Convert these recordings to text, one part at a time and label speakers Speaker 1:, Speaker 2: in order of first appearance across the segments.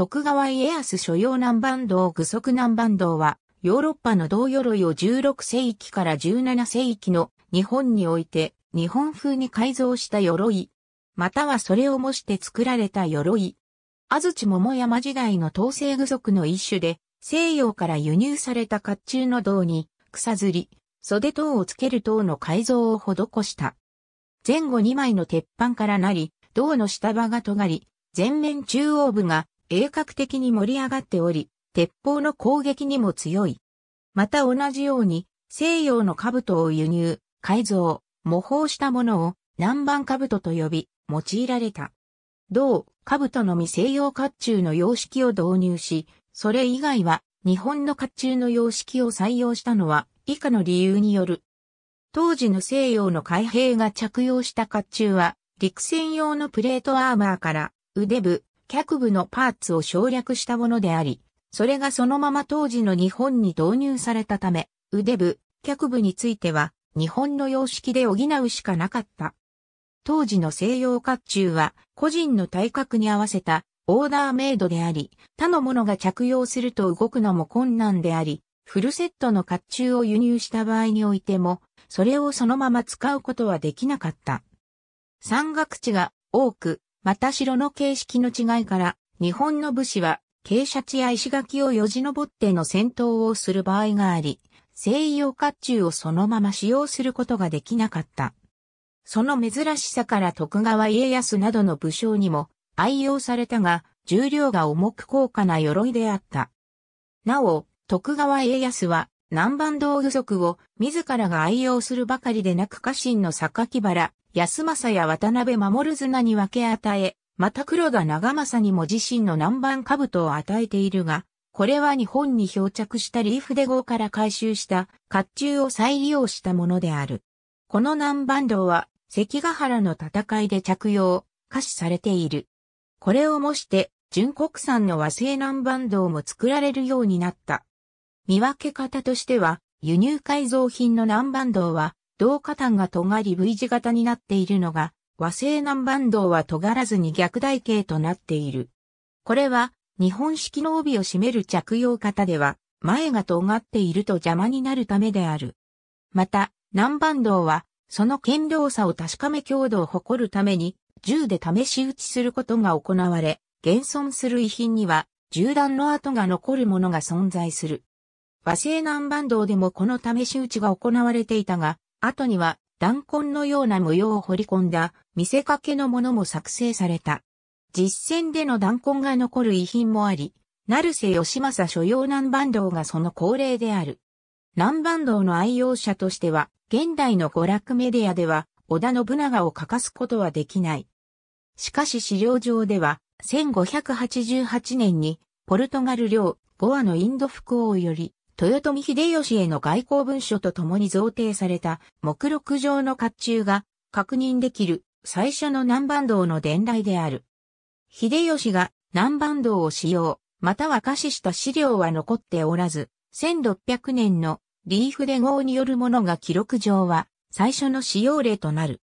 Speaker 1: 徳川家康所要南蛮道具足南蛮道は、ヨーロッパの道鎧を16世紀から17世紀の日本において日本風に改造した鎧、またはそれを模して作られた鎧。安土桃山時代の統制具足の一種で、西洋から輸入された甲冑の銅に、草ずり、袖等をつける等の改造を施した。前後2枚の鉄板からなり、銅の下場が尖り、前面中央部が鋭角的に盛り上がっており、鉄砲の攻撃にも強い。また同じように、西洋の兜を輸入、改造、模倣したものを南蛮兜と呼び、用いられた。同、兜のみ西洋甲冑の様式を導入し、それ以外は日本の甲冑の様式を採用したのは以下の理由による。当時の西洋の海兵が着用した甲冑は、陸戦用のプレートアーマーから腕部、脚部のパーツを省略したものであり、それがそのまま当時の日本に導入されたため、腕部、脚部については日本の様式で補うしかなかった。当時の西洋甲冑は個人の体格に合わせたオーダーメイドであり、他の者が着用すると動くのも困難であり、フルセットの甲冑を輸入した場合においても、それをそのまま使うことはできなかった。山岳地が多く、また城の形式の違いから、日本の武士は、傾斜地や石垣をよじ登っての戦闘をする場合があり、西洋甲冑をそのまま使用することができなかった。その珍しさから徳川家康などの武将にも愛用されたが、重量が重く高価な鎧であった。なお、徳川家康は南蛮道具族を自らが愛用するばかりでなく家臣の榊原、安政や渡辺守綱に分け与え、また黒田長政にも自身の南蛮兜を与えているが、これは日本に漂着したリーフデ号から回収した甲冑を再利用したものである。この南蛮道は関ヶ原の戦いで着用、可視されている。これを模して純国産の和製南蛮道も作られるようになった。見分け方としては輸入改造品の南蛮道は銅火炭が尖り V 字型になっているのが、和製南蛮銅は尖らずに逆台形となっている。これは、日本式の帯を締める着用型では、前が尖っていると邪魔になるためである。また、南蛮道は、その堅量差を確かめ強度を誇るために、銃で試し撃ちすることが行われ、現存する遺品には、銃弾の跡が残るものが存在する。和製南蛮道でもこの試し撃ちが行われていたが、後には弾痕のような模様を彫り込んだ見せかけのものも作成された。実戦での弾痕が残る遺品もあり、成瀬義政所要南蛮道がその恒例である。南蛮道の愛用者としては、現代の娯楽メディアでは、織田信長を欠かすことはできない。しかし資料上では、1588年に、ポルトガル領、ゴアのインド服王より、豊臣秀吉への外交文書と共に贈呈された目録上の甲冑が確認できる最初の南蛮道の伝来である。秀吉が南蛮道を使用、または可視した資料は残っておらず、1600年のリーフデ号によるものが記録上は最初の使用例となる。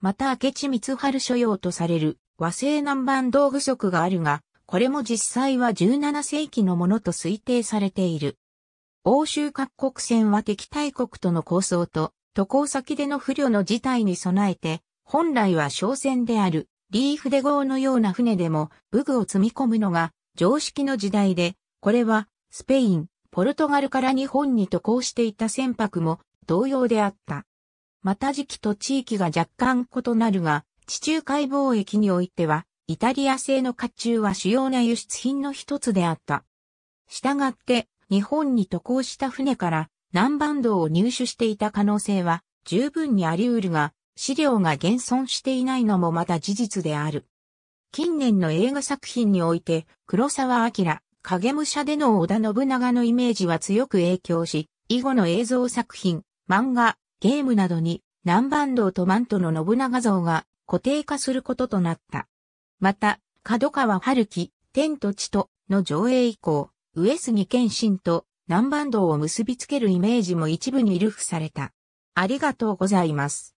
Speaker 1: また明智光春所用とされる和製南蛮道具足があるが、これも実際は17世紀のものと推定されている。欧州各国船は敵対国との構想と、渡航先での不慮の事態に備えて、本来は商船である、リーフデ号のような船でも、武具を積み込むのが、常識の時代で、これは、スペイン、ポルトガルから日本に渡航していた船舶も、同様であった。また時期と地域が若干異なるが、地中海貿易においては、イタリア製の甲冑は主要な輸出品の一つであった。したがって、日本に渡航した船から南蛮道を入手していた可能性は十分にあり得るが、資料が現存していないのもまた事実である。近年の映画作品において、黒沢明、影武者での織田信長のイメージは強く影響し、以後の映像作品、漫画、ゲームなどに、南蛮道とマントの信長像が固定化することとなった。また、角川春樹、天と地との上映以降、上杉謙信と南蛮道を結びつけるイメージも一部に流布された。ありがとうございます。